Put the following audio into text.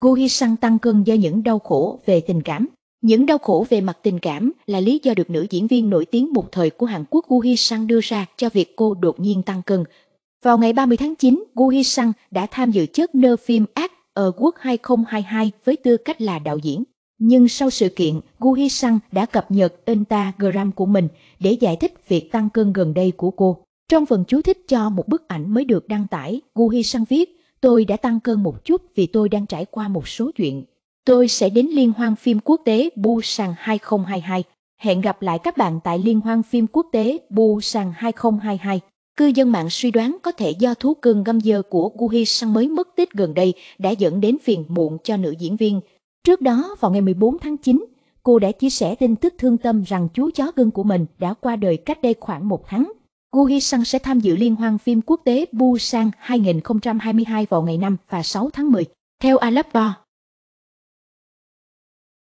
Gu Hy Sang tăng cân do những đau khổ về tình cảm. Những đau khổ về mặt tình cảm là lý do được nữ diễn viên nổi tiếng một thời của Hàn Quốc Gu Hy Sang đưa ra cho việc cô đột nhiên tăng cân. Vào ngày 30 tháng 9, Gu Hy Sang đã tham dự chất nơ phim Ác ở Quốc 2022 với tư cách là đạo diễn. Nhưng sau sự kiện, Gu Hy Sang đã cập nhật Instagram của mình để giải thích việc tăng cân gần đây của cô. Trong phần chú thích cho một bức ảnh mới được đăng tải, Gu Hy Sang viết, Tôi đã tăng cân một chút vì tôi đang trải qua một số chuyện. Tôi sẽ đến Liên hoan phim quốc tế Busan 2022. Hẹn gặp lại các bạn tại Liên hoan phim quốc tế Busan 2022. Cư dân mạng suy đoán có thể do thú cưng găm giờ của Guhi Sang mới mất tích gần đây đã dẫn đến phiền muộn cho nữ diễn viên. Trước đó, vào ngày 14 tháng 9, cô đã chia sẻ tin tức thương tâm rằng chú chó gương của mình đã qua đời cách đây khoảng một tháng. Gu Hi Sang sẽ tham dự liên hoan phim quốc tế Busan 2022 vào ngày 5 và 6 tháng 10, theo Aleppo.